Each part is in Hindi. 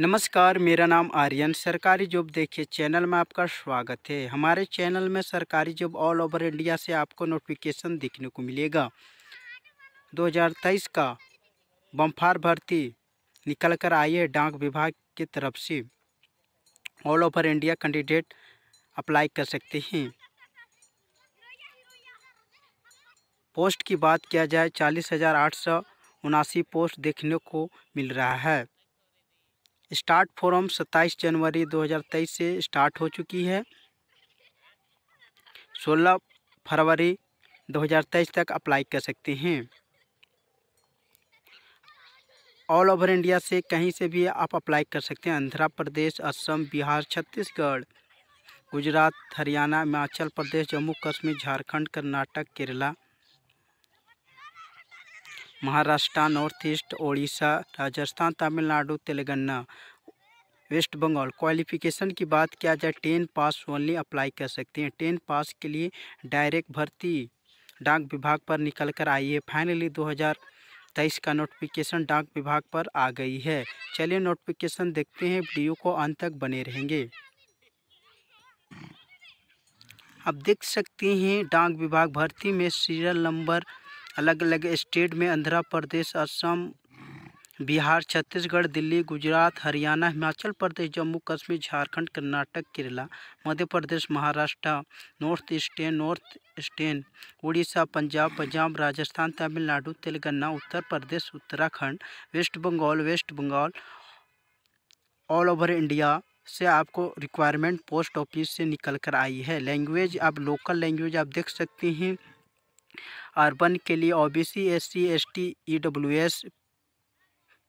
नमस्कार मेरा नाम आर्यन सरकारी जॉब देखिए चैनल में आपका स्वागत है हमारे चैनल में सरकारी जॉब ऑल ओवर इंडिया से आपको नोटिफिकेशन देखने को मिलेगा 2023 का बम्फार भर्ती निकल कर आई है डाक विभाग की तरफ से all over India candidate apply कर सकते हैं पोस्ट की बात किया जाए चालीस हज़ार आठ सौ उनासी पोस्ट देखने को मिल रहा है स्टार्ट फोरम 27 जनवरी 2023 से स्टार्ट हो चुकी है 16 फरवरी 2023 तक अप्लाई कर सकते हैं ऑल ओवर इंडिया से कहीं से भी आप अप्लाई कर सकते हैं Andhra Pradesh Assam Bihar Chhattisgarh Gujarat Haryana Himachal Pradesh Jammu Kashmir Jharkhand Karnataka Kerala Maharashtra North East Odisha Rajasthan Tamil Nadu Telangana West Bengal qualification की बात किया जाए टेन पास ओनली अप्लाई कर सकते हैं टेन पास के लिए डायरेक्ट भर्ती डाक विभाग पर निकल कर आई है फाइनली 2023 का नोटिफिकेशन डाक विभाग पर आ गई है चलिए नोटिफिकेशन देखते हैं वीडियो को अंत तक बने रहेंगे आप देख सकते हैं डाक विभाग भर्ती में सीरियल नंबर अलग अलग स्टेट में Andhra Pradesh Assam Bihar Chhattisgarh Delhi Gujarat Haryana Himachal Pradesh Jammu Kashmir Jharkhand Karnataka Kerala Madhya Pradesh Maharashtra North Eastern North Eastern Orissa Punjab Punjab Rajasthan Tamil Nadu Telangana Uttar Pradesh Uttarakhand West Bengal West Bengal all over India से आपको रिक्वायरमेंट पोस्ट ऑफिस से निकल कर आई है लैंग्वेज आप लोकल लैंग्वेज आप देख सकते हैं अर्बन के लिए O B C S C S T E W S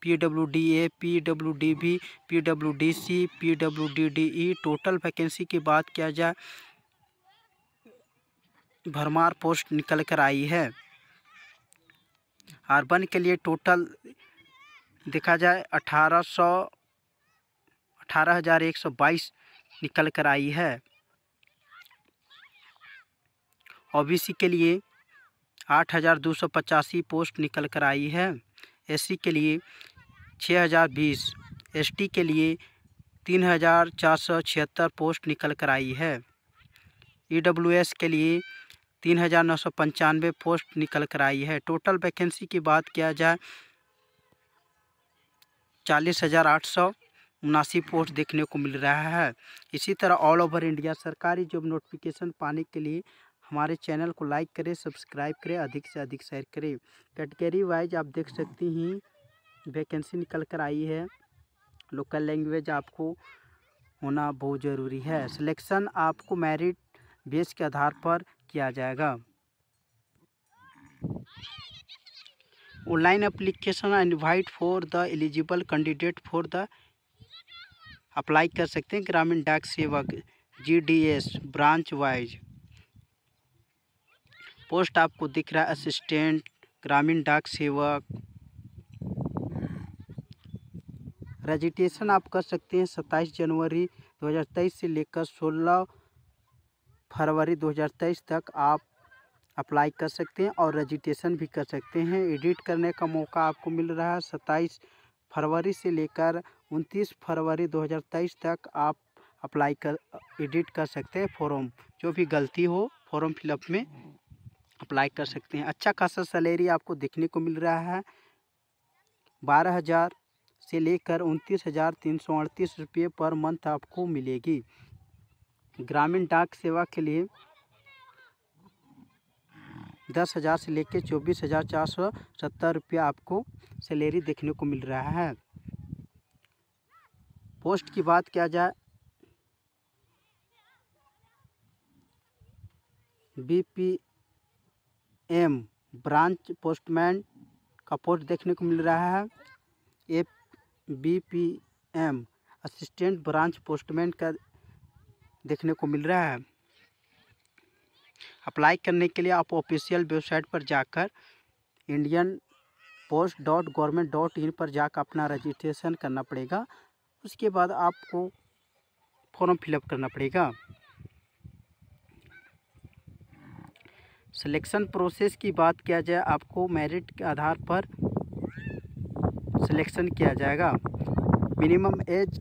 P W D A P W D B P W D C P W D D E total vacancy की बात किया जाए भरमार पोस्ट निकल कर आई है अर्बन के लिए टोटल देखा जाए अठारह सौ अठारह हज़ार एक सौ बाईस निकल कर आई है ओबीसी के लिए आठ हज़ार दो सौ पचासी पोस्ट निकल कर आई है एस के लिए छः हज़ार बीस एस के लिए तीन हज़ार चार सौ छिहत्तर पोस्ट निकल कर आई है ई के लिए तीन हज़ार नौ सौ पंचानवे पोस्ट निकल कर आई है टोटल वैकेंसी की बात किया जाए चालीस हज़ार आठ सौ उनासी पोस्ट देखने को मिल रहा है इसी तरह ऑल ओवर इंडिया सरकारी जॉब नोटिफिकेशन पाने के लिए हमारे चैनल को लाइक करें सब्सक्राइब करें अधिक से अधिक शेयर करें कैटेगरी वाइज आप देख सकती हैं वैकेंसी निकल कर आई है लोकल लैंग्वेज आपको होना बहुत ज़रूरी है सिलेक्शन आपको मेरिट बेस के आधार पर किया जाएगा online application invite for the eligible candidate for the apply कर सकते हैं ग्रामीण डाक सेवक जीडीएस ब्रांच वाइज पोस्ट आपको दिख रहा है असिस्टेंट ग्रामीण डाक सेवक रजिस्ट्रेशन आप कर सकते हैं सत्ताईस जनवरी 2023 से लेकर 16 फरवरी 2023 तक आप अप्लाई कर सकते हैं और रजिस्ट्रेशन भी कर सकते हैं एडिट करने का मौका आपको मिल रहा है सत्ताईस फरवरी से लेकर 29 फरवरी 2023 तक आप अप्लाई कर एडिट कर सकते हैं फॉर्म जो भी गलती हो फॉर्म फिलअप में अप्लाई कर सकते हैं अच्छा खासा सैलरी आपको देखने को मिल रहा है बारह हज़ार से लेकर उनतीस हज़ार तीन सौ अड़तीस रुपये पर मंथ आपको मिलेगी ग्रामीण डाक सेवा के लिए दस हज़ार से लेकर चौबीस हज़ार चार सौ सत्तर रुपया आपको सैलरी देखने को मिल रहा है पोस्ट की बात किया जाए B P M branch postman का पोस्ट देखने को मिल रहा है A B P M assistant branch postman का देखने को मिल रहा है अप्लाई करने के लिए आप ऑफिशियल वेबसाइट पर जाकर Indian post dot government dot in पर जाकर अपना रजिस्ट्रेशन करना पड़ेगा उसके बाद आपको फॉर्म फिलअप करना पड़ेगा सिलेक्शन प्रोसेस की बात किया जाए आपको मेरिट के आधार पर सिलेक्शन किया जाएगा मिनिमम एज